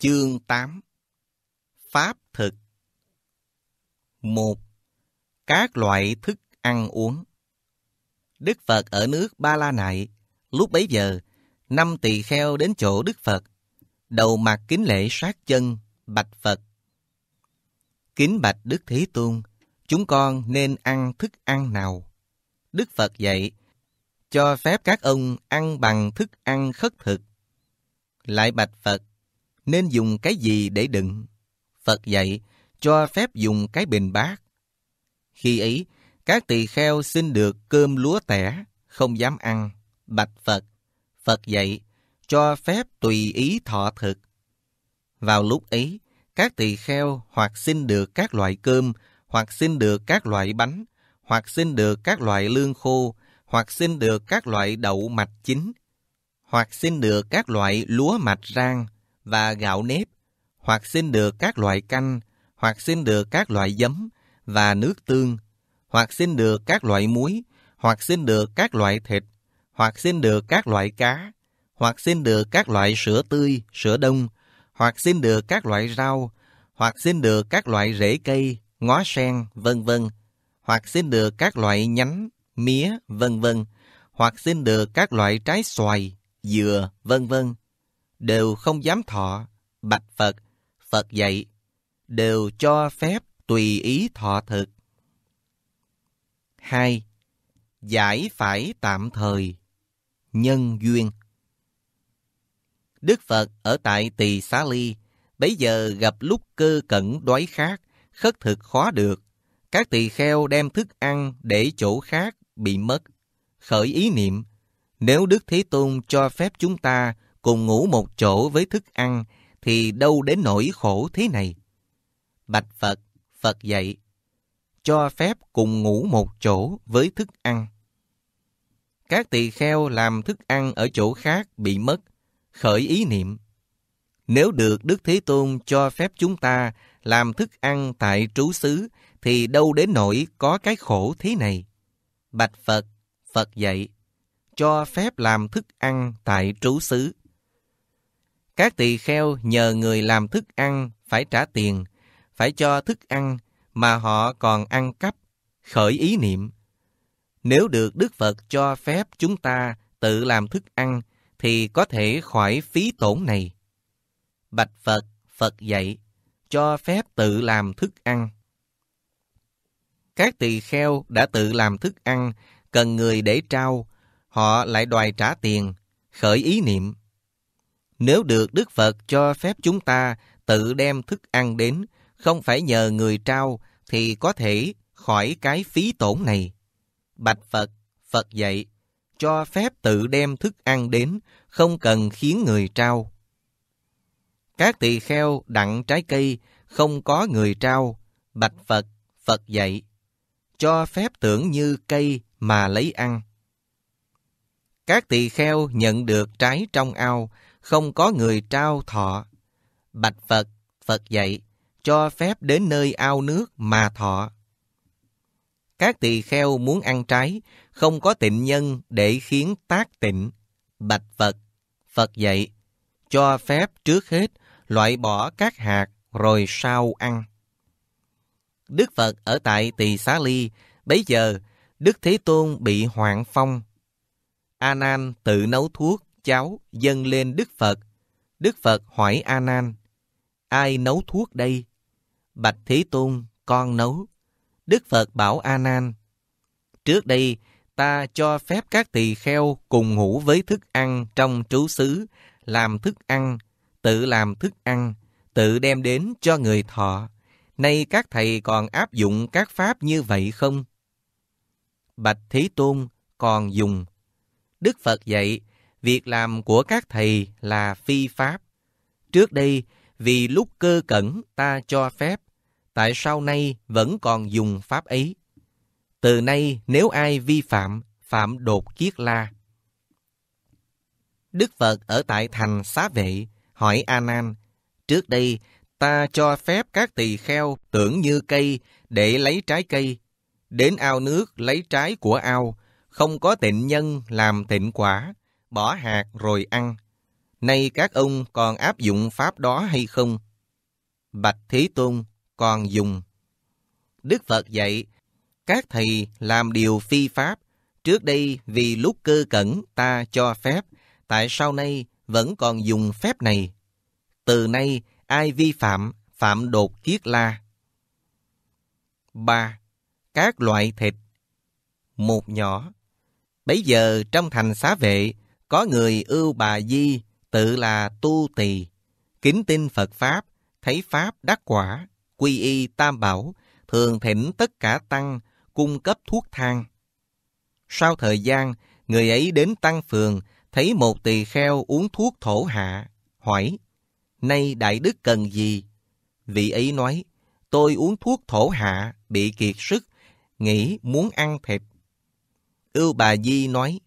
Chương 8 Pháp thực một Các loại thức ăn uống Đức Phật ở nước Ba La Nại, lúc bấy giờ, năm tỳ kheo đến chỗ Đức Phật, đầu mặt kính lễ sát chân, bạch Phật. Kính bạch Đức Thế Tôn, chúng con nên ăn thức ăn nào? Đức Phật dạy, cho phép các ông ăn bằng thức ăn khất thực. Lại bạch Phật, nên dùng cái gì để đựng. Phật dạy, cho phép dùng cái bình bát. Khi ấy, các tỳ kheo xin được cơm lúa tẻ, không dám ăn, bạch Phật. Phật dạy, cho phép tùy ý thọ thực. Vào lúc ấy, các tỳ kheo hoặc xin được các loại cơm, hoặc xin được các loại bánh, hoặc xin được các loại lương khô, hoặc xin được các loại đậu mạch chín, hoặc xin được các loại lúa mạch rang, và gạo nếp, hoặc xin được các loại canh, hoặc xin được các loại giấm và nước tương, hoặc xin được các loại muối, hoặc xin được các loại thịt, hoặc xin được các loại cá, hoặc xin được các loại sữa tươi, sữa đông, hoặc xin được các loại rau, hoặc xin được các loại rễ cây, ngó sen, vân vân, hoặc xin được các loại nhánh, mía, vân vân, hoặc xin được các loại trái xoài, dừa, vân vân, đều không dám thọ, bạch Phật, Phật dạy, đều cho phép tùy ý thọ thực. Hai Giải phải tạm thời, nhân duyên. Đức Phật ở tại Tỳ Xá Ly, bấy giờ gặp lúc cơ cẩn đói khát, khất thực khó được. Các tỳ kheo đem thức ăn để chỗ khác bị mất. Khởi ý niệm, nếu Đức Thế Tôn cho phép chúng ta cùng ngủ một chỗ với thức ăn, thì đâu đến nỗi khổ thế này. Bạch Phật, Phật dạy, cho phép cùng ngủ một chỗ với thức ăn. Các tỳ kheo làm thức ăn ở chỗ khác bị mất, khởi ý niệm. Nếu được Đức Thế Tôn cho phép chúng ta làm thức ăn tại trú xứ, thì đâu đến nỗi có cái khổ thế này. Bạch Phật, Phật dạy, cho phép làm thức ăn tại trú xứ. Các tỳ kheo nhờ người làm thức ăn phải trả tiền, phải cho thức ăn mà họ còn ăn cắp, khởi ý niệm. Nếu được Đức Phật cho phép chúng ta tự làm thức ăn thì có thể khỏi phí tổn này. Bạch Phật, Phật dạy, cho phép tự làm thức ăn. Các tỳ kheo đã tự làm thức ăn, cần người để trao, họ lại đòi trả tiền, khởi ý niệm. Nếu được Đức Phật cho phép chúng ta tự đem thức ăn đến, không phải nhờ người trao, thì có thể khỏi cái phí tổn này. Bạch Phật, Phật dạy, cho phép tự đem thức ăn đến, không cần khiến người trao. Các tỳ kheo đặng trái cây, không có người trao, bạch Phật, Phật dạy, cho phép tưởng như cây mà lấy ăn. Các tỳ kheo nhận được trái trong ao, không có người trao thọ. Bạch Phật, Phật dạy, cho phép đến nơi ao nước mà thọ. Các tỳ kheo muốn ăn trái, không có tịnh nhân để khiến tác tịnh. Bạch Phật, Phật dạy, cho phép trước hết loại bỏ các hạt rồi sau ăn. Đức Phật ở tại Tỳ Xá Ly, bấy giờ Đức Thế Tôn bị hoạn phong. A Nan tự nấu thuốc cháo dâng lên Đức Phật. Đức Phật hỏi A Nan: Ai nấu thuốc đây? Bạch Thế Tôn, con nấu. Đức Phật bảo A Nan: Trước đây ta cho phép các tỳ kheo cùng ngủ với thức ăn trong trú xứ, làm thức ăn, tự làm thức ăn, tự đem đến cho người thọ. Nay các thầy còn áp dụng các pháp như vậy không? Bạch Thế Tôn còn dùng. Đức Phật dạy, việc làm của các thầy là phi pháp. Trước đây, vì lúc cơ cẩn ta cho phép, tại sau nay vẫn còn dùng pháp ấy. Từ nay nếu ai vi phạm, phạm đột kiết la. Đức Phật ở tại thành xá vệ, hỏi A Nan, trước đây ta cho phép các tỳ kheo tưởng như cây để lấy trái cây, đến ao nước lấy trái của ao, không có tịnh nhân làm tịnh quả, bỏ hạt rồi ăn. Nay các ông còn áp dụng pháp đó hay không? Bạch Thế Tôn còn dùng. Đức Phật dạy, các thầy làm điều phi pháp. Trước đây vì lúc cơ cẩn ta cho phép, tại sau nay vẫn còn dùng phép này. Từ nay ai vi phạm, phạm đột kiết la. 3. Các loại thịt Một nhỏ bây giờ trong thành xá vệ, có người ưu bà di, tự là tu tỳ, kính tin Phật Pháp, thấy Pháp đắc quả, quy y tam bảo, thường thỉnh tất cả tăng, cung cấp thuốc thang. Sau thời gian, người ấy đến tăng phường, thấy một tỳ kheo uống thuốc thổ hạ, hỏi, nay đại đức cần gì? Vị ấy nói, tôi uống thuốc thổ hạ, bị kiệt sức, nghĩ muốn ăn thịt. Ưu bà Di nói,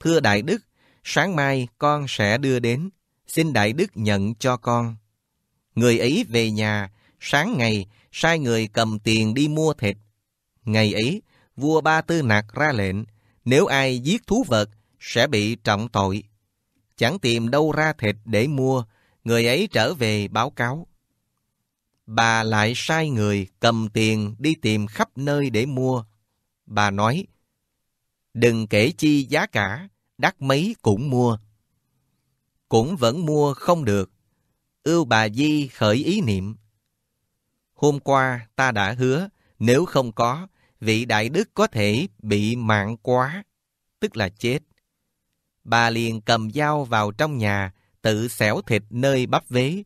Thưa Đại Đức, sáng mai con sẽ đưa đến, xin Đại Đức nhận cho con. Người ấy về nhà, sáng ngày, sai người cầm tiền đi mua thịt. Ngày ấy, vua Ba Tư Nạc ra lệnh, nếu ai giết thú vật, sẽ bị trọng tội. Chẳng tìm đâu ra thịt để mua, người ấy trở về báo cáo. Bà lại sai người cầm tiền đi tìm khắp nơi để mua. Bà nói, đừng kể chi giá cả, đắt mấy cũng mua. Cũng vẫn mua không được, ưu bà Di khởi ý niệm. Hôm qua ta đã hứa, nếu không có, vị đại đức có thể bị mạng quá, tức là chết. Bà liền cầm dao vào trong nhà, tự xẻo thịt nơi bắp vế,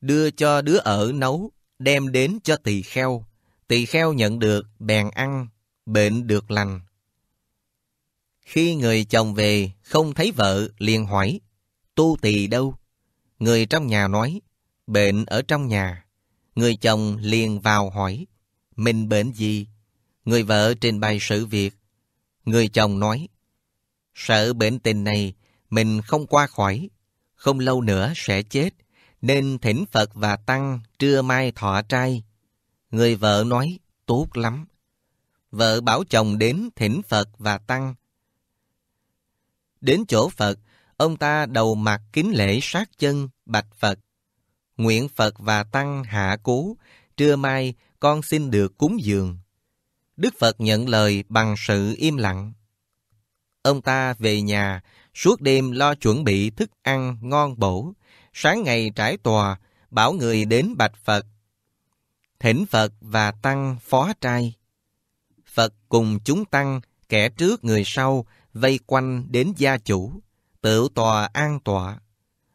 đưa cho đứa ở nấu, đem đến cho tỳ kheo. Tỳ kheo nhận được, bèn ăn, bệnh được lành. Khi người chồng về, không thấy vợ, liền hỏi, tu tỳ đâu? Người trong nhà nói, bệnh ở trong nhà. Người chồng liền vào hỏi, mình bệnh gì? Người vợ trình bày sự việc. Người chồng nói, sợ bệnh tình này, mình không qua khỏi, không lâu nữa sẽ chết, nên thỉnh Phật và Tăng trưa mai thọ trai. Người vợ nói, tốt lắm. Vợ bảo chồng đến thỉnh Phật và Tăng, Đến chỗ Phật, ông ta đầu mặt kính lễ sát chân, bạch Phật. Nguyện Phật và Tăng hạ cú, trưa mai con xin được cúng dường. Đức Phật nhận lời bằng sự im lặng. Ông ta về nhà, suốt đêm lo chuẩn bị thức ăn ngon bổ. Sáng ngày trải tòa, bảo người đến bạch Phật. Thỉnh Phật và Tăng phó trai. Phật cùng chúng Tăng, kẻ trước người sau, vây quanh đến gia chủ, tự tòa an tọa.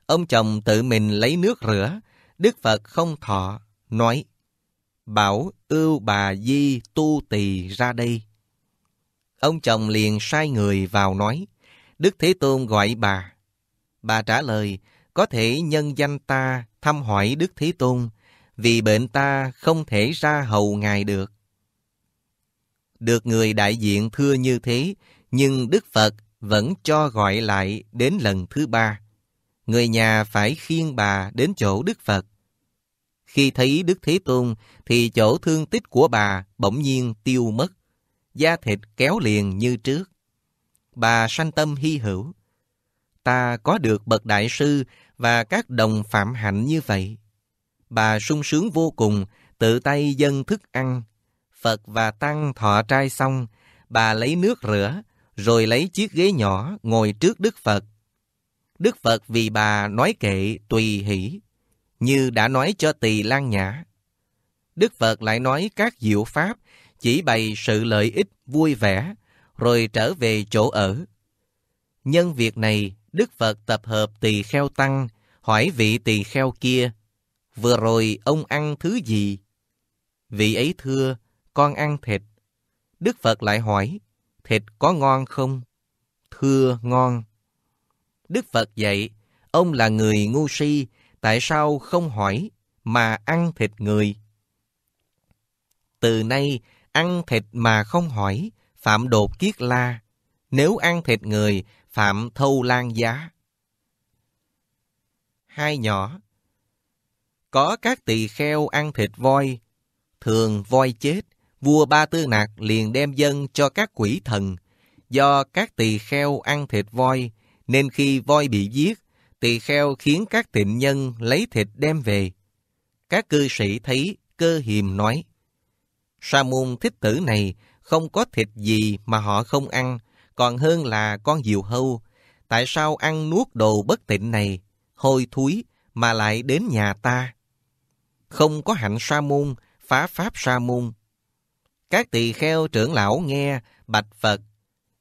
Ông chồng tự mình lấy nước rửa, Đức Phật không thọ, nói, bảo ưu bà di tu tỳ ra đây. Ông chồng liền sai người vào nói, Đức Thế Tôn gọi bà. Bà trả lời, có thể nhân danh ta thăm hỏi Đức Thế Tôn, vì bệnh ta không thể ra hầu ngài được. Được người đại diện thưa như thế, nhưng Đức Phật vẫn cho gọi lại đến lần thứ ba. Người nhà phải khiêng bà đến chỗ Đức Phật. Khi thấy Đức Thế Tôn thì chỗ thương tích của bà bỗng nhiên tiêu mất, da thịt kéo liền như trước. Bà sanh tâm hy hữu. Ta có được bậc đại sư và các đồng phạm hạnh như vậy. Bà sung sướng vô cùng, tự tay dâng thức ăn. Phật và Tăng thọ trai xong, bà lấy nước rửa, rồi lấy chiếc ghế nhỏ ngồi trước Đức Phật. Đức Phật vì bà nói kệ tùy hỷ, như đã nói cho tỳ lan nhã. Đức Phật lại nói các diệu pháp, chỉ bày sự lợi ích vui vẻ, rồi trở về chỗ ở. Nhân việc này, Đức Phật tập hợp tỳ kheo tăng, hỏi vị tỳ kheo kia, vừa rồi ông ăn thứ gì? Vị ấy thưa, con ăn thịt. Đức Phật lại hỏi, thịt có ngon không? Thưa ngon. Đức Phật dạy, ông là người ngu si, tại sao không hỏi mà ăn thịt người? Từ nay, ăn thịt mà không hỏi, phạm đột kiết la. Nếu ăn thịt người, phạm thâu lan giá. Hai nhỏ Có các tỳ kheo ăn thịt voi, thường voi chết, vua Ba Tư Nạc liền đem dân cho các quỷ thần. Do các tỳ kheo ăn thịt voi, nên khi voi bị giết, tỳ kheo khiến các tịnh nhân lấy thịt đem về. Các cư sĩ thấy, cơ hiềm nói, Sa môn thích tử này không có thịt gì mà họ không ăn, còn hơn là con diều hâu. Tại sao ăn nuốt đồ bất tịnh này, hôi thúi mà lại đến nhà ta? Không có hạnh sa môn, phá pháp sa môn, các tỳ kheo trưởng lão nghe, bạch Phật.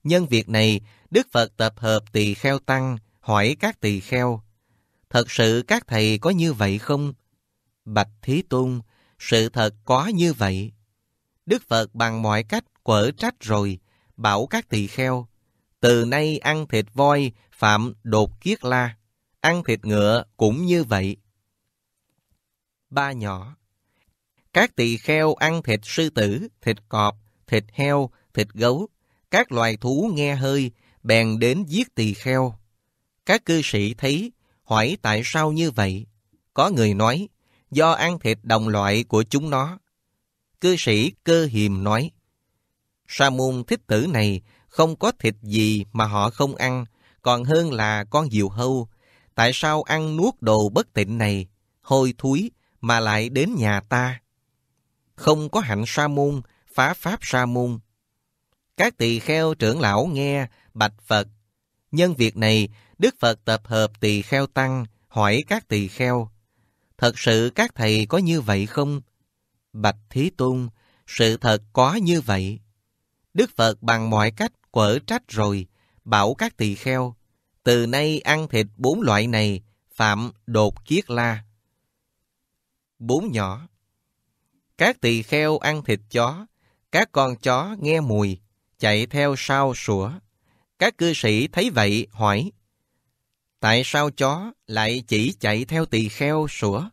Nhân việc này, Đức Phật tập hợp tỳ kheo tăng, hỏi các tỳ kheo. Thật sự các thầy có như vậy không? Bạch Thí Tôn, sự thật có như vậy. Đức Phật bằng mọi cách quở trách rồi, bảo các tỳ kheo. Từ nay ăn thịt voi, phạm đột kiết la. Ăn thịt ngựa cũng như vậy. Ba nhỏ các tỳ kheo ăn thịt sư tử, thịt cọp, thịt heo, thịt gấu, các loài thú nghe hơi, bèn đến giết tỳ kheo. Các cư sĩ thấy, hỏi tại sao như vậy? Có người nói, do ăn thịt đồng loại của chúng nó. Cư sĩ cơ hiềm nói, Sa môn thích tử này không có thịt gì mà họ không ăn, còn hơn là con diều hâu. Tại sao ăn nuốt đồ bất tịnh này, hôi thối mà lại đến nhà ta? không có hạnh sa môn, phá pháp sa môn. Các tỳ kheo trưởng lão nghe, bạch Phật. Nhân việc này, Đức Phật tập hợp tỳ kheo tăng, hỏi các tỳ kheo. Thật sự các thầy có như vậy không? Bạch Thí Tôn, sự thật có như vậy. Đức Phật bằng mọi cách quở trách rồi, bảo các tỳ kheo. Từ nay ăn thịt bốn loại này, phạm đột kiết la. Bốn nhỏ các tỳ kheo ăn thịt chó, các con chó nghe mùi, chạy theo sau sủa. Các cư sĩ thấy vậy hỏi, tại sao chó lại chỉ chạy theo tỳ kheo sủa?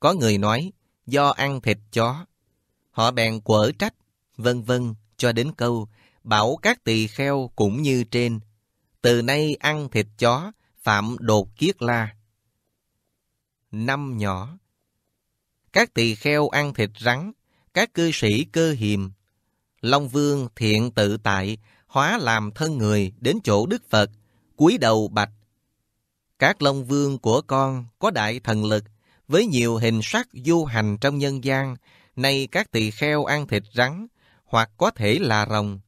Có người nói, do ăn thịt chó. Họ bèn quở trách, vân vân, cho đến câu, bảo các tỳ kheo cũng như trên. Từ nay ăn thịt chó, phạm đột kiết la. Năm nhỏ, các tỳ kheo ăn thịt rắn, các cư sĩ cơ hiềm. Long Vương thiện tự tại, hóa làm thân người đến chỗ Đức Phật, cúi đầu bạch. Các Long Vương của con có đại thần lực, với nhiều hình sắc du hành trong nhân gian, nay các tỳ kheo ăn thịt rắn, hoặc có thể là rồng,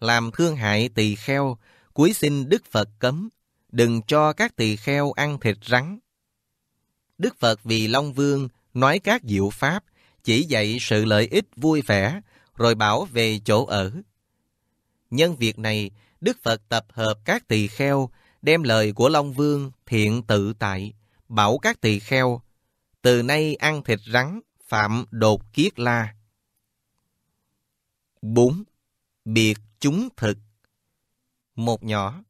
làm thương hại tỳ kheo, cúi xin Đức Phật cấm, đừng cho các tỳ kheo ăn thịt rắn. Đức Phật vì Long Vương nói các diệu pháp, chỉ dạy sự lợi ích vui vẻ, rồi bảo về chỗ ở. Nhân việc này, Đức Phật tập hợp các tỳ kheo, đem lời của Long Vương thiện tự tại, bảo các tỳ kheo, từ nay ăn thịt rắn, phạm đột kiết la. 4. Biệt chúng thực Một nhỏ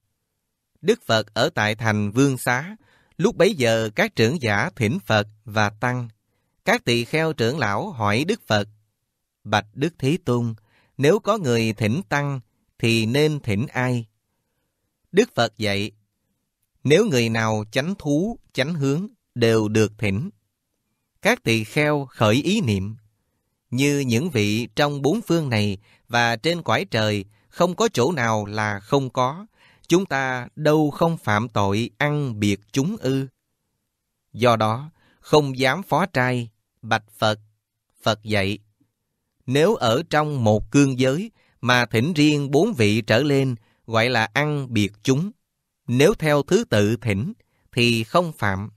Đức Phật ở tại thành Vương Xá, lúc bấy giờ các trưởng giả thỉnh Phật và Tăng các tỳ kheo trưởng lão hỏi Đức Phật, Bạch Đức Thế Tôn, nếu có người thỉnh tăng, thì nên thỉnh ai? Đức Phật dạy, nếu người nào chánh thú, chánh hướng, đều được thỉnh. Các tỳ kheo khởi ý niệm, như những vị trong bốn phương này và trên quải trời, không có chỗ nào là không có, chúng ta đâu không phạm tội ăn biệt chúng ư. Do đó, không dám phó trai, bạch Phật. Phật dạy, nếu ở trong một cương giới mà thỉnh riêng bốn vị trở lên gọi là ăn biệt chúng. Nếu theo thứ tự thỉnh thì không phạm.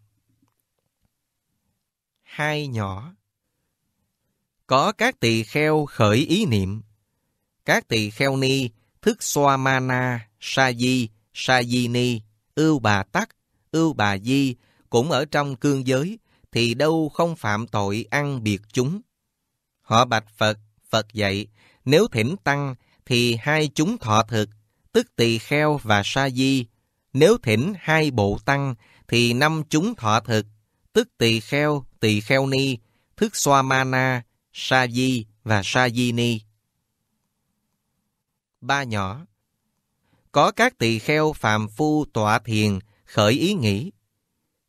Hai nhỏ Có các tỳ kheo khởi ý niệm. Các tỳ kheo ni, thức xoa mana, sa di, sa di ni, ưu bà tắc, ưu bà di cũng ở trong cương giới thì đâu không phạm tội ăn biệt chúng. Họ bạch Phật, Phật dạy, nếu thỉnh tăng thì hai chúng thọ thực, tức tỳ kheo và sa di. Nếu thỉnh hai bộ tăng thì năm chúng thọ thực, tức tỳ kheo, tỳ kheo ni, thức xoa mana, sa di và sa di ni. Ba nhỏ Có các tỳ kheo phàm phu tọa thiền, khởi ý nghĩ.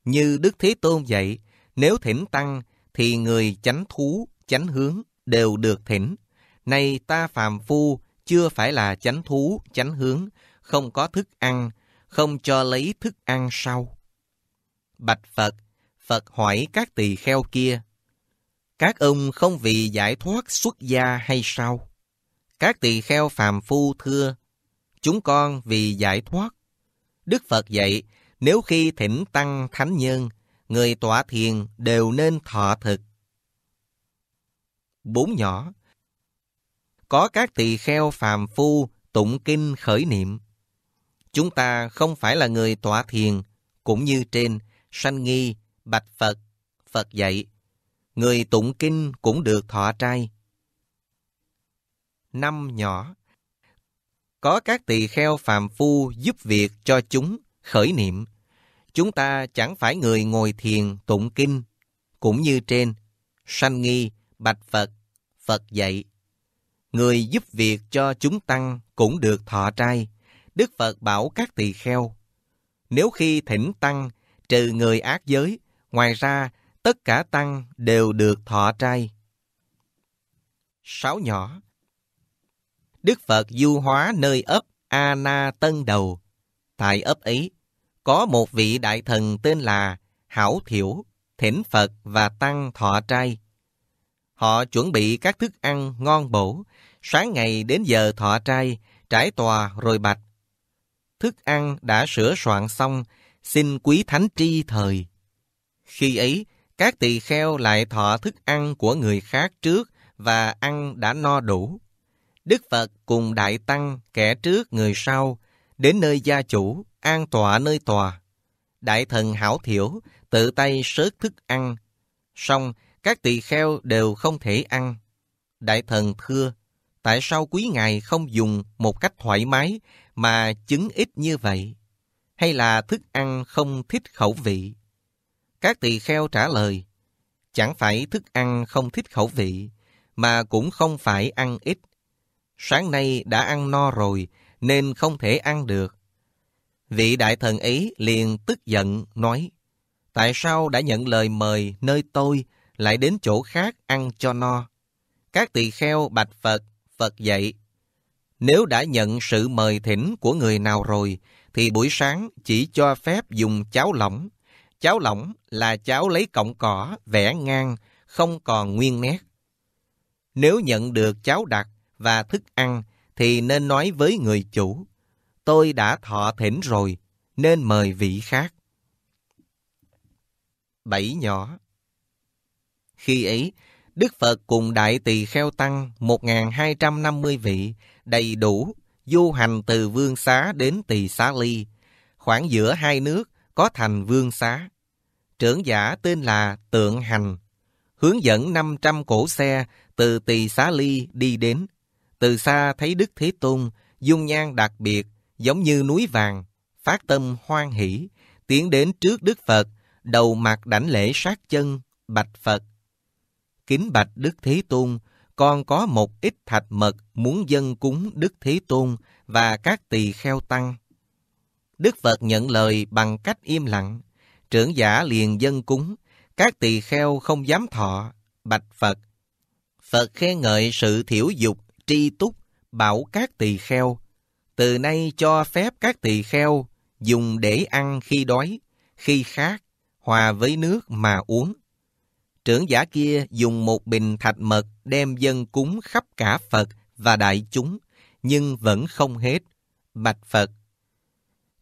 Như Đức Thế Tôn dạy, nếu thỉnh tăng, thì người chánh thú, chánh hướng đều được thỉnh. Nay ta phàm phu chưa phải là chánh thú, chánh hướng, không có thức ăn, không cho lấy thức ăn sau. Bạch Phật, Phật hỏi các tỳ kheo kia, các ông không vì giải thoát xuất gia hay sao? Các tỳ kheo phàm phu thưa, chúng con vì giải thoát. Đức Phật dạy, nếu khi thỉnh tăng thánh nhân, người tọa thiền đều nên thọ thực. Bốn nhỏ Có các tỳ kheo phàm phu tụng kinh khởi niệm. Chúng ta không phải là người tọa thiền, cũng như trên, sanh nghi, bạch Phật, Phật dạy. Người tụng kinh cũng được thọ trai. Năm nhỏ Có các tỳ kheo phàm phu giúp việc cho chúng khởi niệm chúng ta chẳng phải người ngồi thiền tụng kinh, cũng như trên, sanh nghi, bạch Phật, Phật dạy. Người giúp việc cho chúng tăng cũng được thọ trai, Đức Phật bảo các tỳ kheo. Nếu khi thỉnh tăng, trừ người ác giới, ngoài ra tất cả tăng đều được thọ trai. Sáu nhỏ Đức Phật du hóa nơi ấp A Na Tân Đầu. Tại ấp ấy, có một vị đại thần tên là Hảo Thiểu, Thỉnh Phật và Tăng Thọ Trai. Họ chuẩn bị các thức ăn ngon bổ, sáng ngày đến giờ thọ trai, trải tòa rồi bạch. Thức ăn đã sửa soạn xong, xin quý thánh tri thời. Khi ấy, các tỳ kheo lại thọ thức ăn của người khác trước và ăn đã no đủ. Đức Phật cùng Đại Tăng kẻ trước người sau, đến nơi gia chủ, an tọa nơi tòa. Đại thần hảo thiểu, tự tay sớt thức ăn. Xong, các tỳ kheo đều không thể ăn. Đại thần thưa, tại sao quý ngài không dùng một cách thoải mái mà chứng ít như vậy? Hay là thức ăn không thích khẩu vị? Các tỳ kheo trả lời, chẳng phải thức ăn không thích khẩu vị, mà cũng không phải ăn ít. Sáng nay đã ăn no rồi, nên không thể ăn được. Vị đại thần ấy liền tức giận, nói, Tại sao đã nhận lời mời nơi tôi, lại đến chỗ khác ăn cho no? Các tỳ kheo bạch Phật, Phật dạy, Nếu đã nhận sự mời thỉnh của người nào rồi, thì buổi sáng chỉ cho phép dùng cháo lỏng. Cháo lỏng là cháo lấy cọng cỏ, vẽ ngang, không còn nguyên nét. Nếu nhận được cháo đặc và thức ăn thì nên nói với người chủ, tôi đã thọ thỉnh rồi, nên mời vị khác. Bảy nhỏ Khi ấy, Đức Phật cùng Đại Tỳ Kheo Tăng 1.250 vị, đầy đủ, du hành từ Vương Xá đến Tỳ Xá Ly. Khoảng giữa hai nước có thành Vương Xá. Trưởng giả tên là Tượng Hành, hướng dẫn 500 cổ xe từ Tỳ Xá Ly đi đến từ xa thấy Đức Thế Tôn, dung nhan đặc biệt, giống như núi vàng, phát tâm hoan hỷ, tiến đến trước Đức Phật, đầu mặt đảnh lễ sát chân, bạch Phật. Kính bạch Đức Thế Tôn, con có một ít thạch mật muốn dân cúng Đức Thế Tôn và các tỳ kheo tăng. Đức Phật nhận lời bằng cách im lặng, trưởng giả liền dân cúng, các tỳ kheo không dám thọ, bạch Phật. Phật khen ngợi sự thiểu dục tri túc bảo các tỳ kheo, từ nay cho phép các tỳ kheo dùng để ăn khi đói, khi khát, hòa với nước mà uống. Trưởng giả kia dùng một bình thạch mật đem dân cúng khắp cả Phật và đại chúng, nhưng vẫn không hết. Bạch Phật,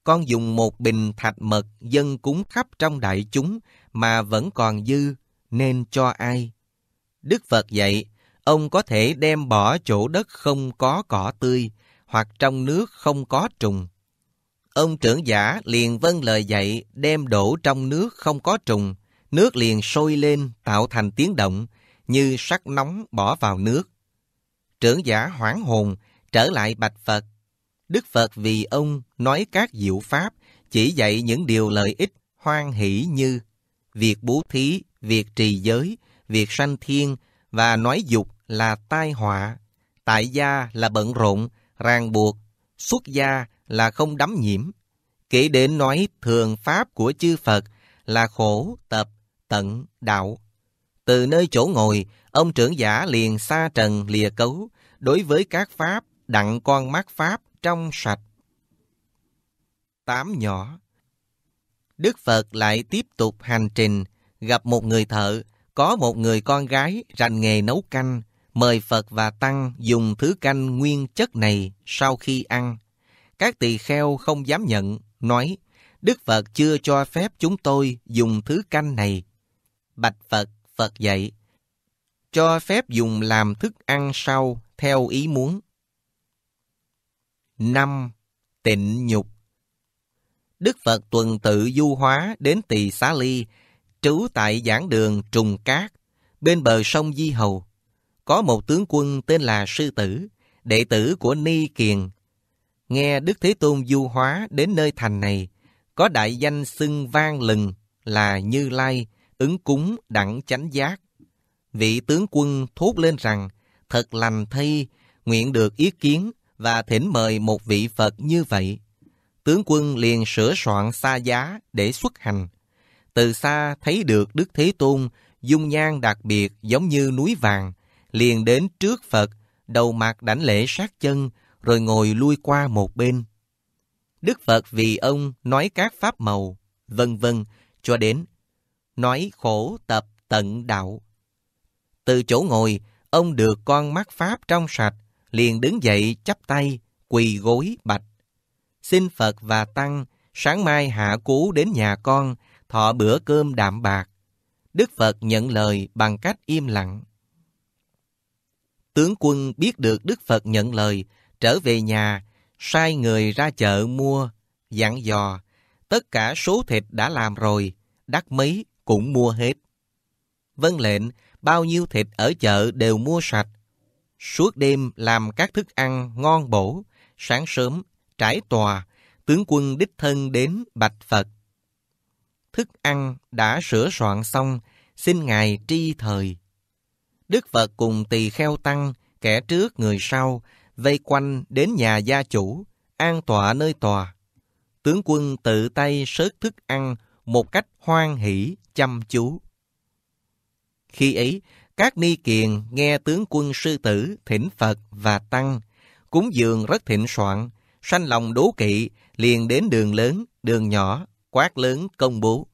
con dùng một bình thạch mật dân cúng khắp trong đại chúng mà vẫn còn dư, nên cho ai? Đức Phật dạy, Ông có thể đem bỏ chỗ đất không có cỏ tươi hoặc trong nước không có trùng. Ông trưởng giả liền vâng lời dạy đem đổ trong nước không có trùng, nước liền sôi lên tạo thành tiếng động như sắc nóng bỏ vào nước. Trưởng giả hoảng hồn trở lại bạch Phật. Đức Phật vì ông nói các diệu pháp, chỉ dạy những điều lợi ích hoan hỷ như việc bố thí, việc trì giới, việc sanh thiên và nói dục là tai họa, tại gia là bận rộn, ràng buộc, xuất gia là không đắm nhiễm. Kể đến nói thường pháp của chư Phật là khổ, tập, tận, đạo. Từ nơi chỗ ngồi, ông trưởng giả liền xa trần lìa cấu, đối với các pháp, đặng con mắt pháp trong sạch. Tám nhỏ Đức Phật lại tiếp tục hành trình, gặp một người thợ, có một người con gái rành nghề nấu canh, mời Phật và Tăng dùng thứ canh nguyên chất này sau khi ăn. Các tỳ kheo không dám nhận, nói, Đức Phật chưa cho phép chúng tôi dùng thứ canh này. Bạch Phật, Phật dạy, cho phép dùng làm thức ăn sau theo ý muốn. 5. Tịnh nhục Đức Phật tuần tự du hóa đến tỳ xá ly, trú tại giảng đường Trùng Cát, bên bờ sông Di Hầu có một tướng quân tên là Sư Tử, đệ tử của Ni Kiền. Nghe Đức Thế Tôn du hóa đến nơi thành này, có đại danh xưng vang lừng là Như Lai, ứng cúng đẳng chánh giác. Vị tướng quân thốt lên rằng, thật lành thay, nguyện được ý kiến và thỉnh mời một vị Phật như vậy. Tướng quân liền sửa soạn xa giá để xuất hành. Từ xa thấy được Đức Thế Tôn, dung nhan đặc biệt giống như núi vàng, liền đến trước Phật, đầu mặt đảnh lễ sát chân, rồi ngồi lui qua một bên. Đức Phật vì ông nói các pháp màu, vân vân, cho đến nói khổ tập tận đạo. Từ chỗ ngồi, ông được con mắt pháp trong sạch, liền đứng dậy chắp tay, quỳ gối bạch. Xin Phật và Tăng, sáng mai hạ cú đến nhà con, thọ bữa cơm đạm bạc. Đức Phật nhận lời bằng cách im lặng. Tướng quân biết được Đức Phật nhận lời, trở về nhà, sai người ra chợ mua, dặn dò. Tất cả số thịt đã làm rồi, đắt mấy cũng mua hết. vân lệnh, bao nhiêu thịt ở chợ đều mua sạch. Suốt đêm làm các thức ăn ngon bổ, sáng sớm, trải tòa, tướng quân đích thân đến bạch Phật. Thức ăn đã sửa soạn xong, xin Ngài tri thời. Đức Phật cùng tỳ kheo tăng, kẻ trước người sau, vây quanh đến nhà gia chủ, an tọa nơi tòa. Tướng quân tự tay sớt thức ăn một cách hoan hỷ, chăm chú. Khi ấy, các ni kiền nghe tướng quân sư tử, thỉnh Phật và tăng, cúng dường rất thịnh soạn, sanh lòng đố kỵ, liền đến đường lớn, đường nhỏ, quát lớn công bố.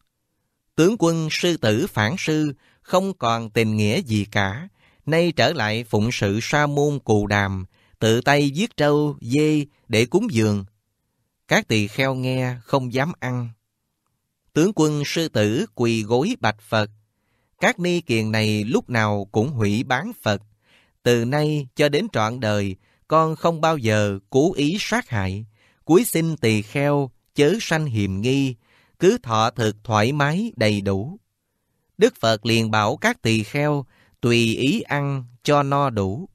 Tướng quân sư tử phản sư, không còn tình nghĩa gì cả, nay trở lại phụng sự sa môn cù đàm, tự tay giết trâu, dê để cúng dường. Các tỳ kheo nghe không dám ăn. Tướng quân sư tử quỳ gối bạch Phật. Các ni kiền này lúc nào cũng hủy bán Phật. Từ nay cho đến trọn đời, con không bao giờ cố ý sát hại. Cuối sinh tỳ kheo, chớ sanh hiềm nghi, cứ thọ thực thoải mái đầy đủ. Đức Phật liền bảo các tỳ kheo tùy ý ăn cho no đủ.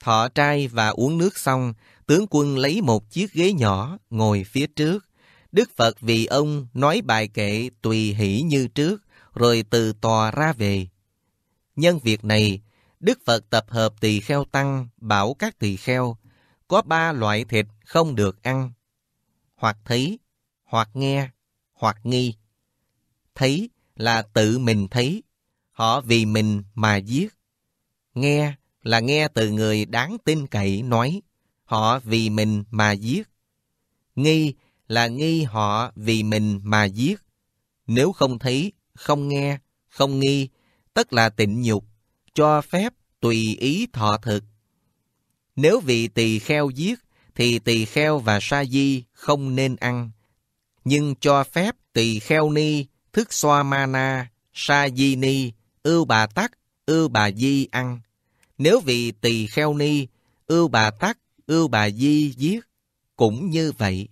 Thọ trai và uống nước xong, tướng quân lấy một chiếc ghế nhỏ ngồi phía trước. Đức Phật vì ông nói bài kệ tùy hỷ như trước, rồi từ tòa ra về. Nhân việc này, Đức Phật tập hợp tỳ kheo tăng, bảo các tỳ kheo, có ba loại thịt không được ăn. Hoặc thấy, hoặc nghe, hoặc nghi. Thấy là tự mình thấy, họ vì mình mà giết. Nghe là nghe từ người đáng tin cậy nói, họ vì mình mà giết. Nghi là nghi họ vì mình mà giết. Nếu không thấy, không nghe, không nghi, tức là tịnh nhục, cho phép tùy ý thọ thực. Nếu vị tỳ kheo giết, thì tỳ kheo và sa di không nên ăn. Nhưng cho phép tỳ kheo ni Thức Xoa mana Sa Di Ni, Ưu Bà Tắc, Ưu Bà Di ăn. Nếu vì tỳ kheo ni, Ưu Bà Tắc, Ưu Bà Di giết, cũng như vậy.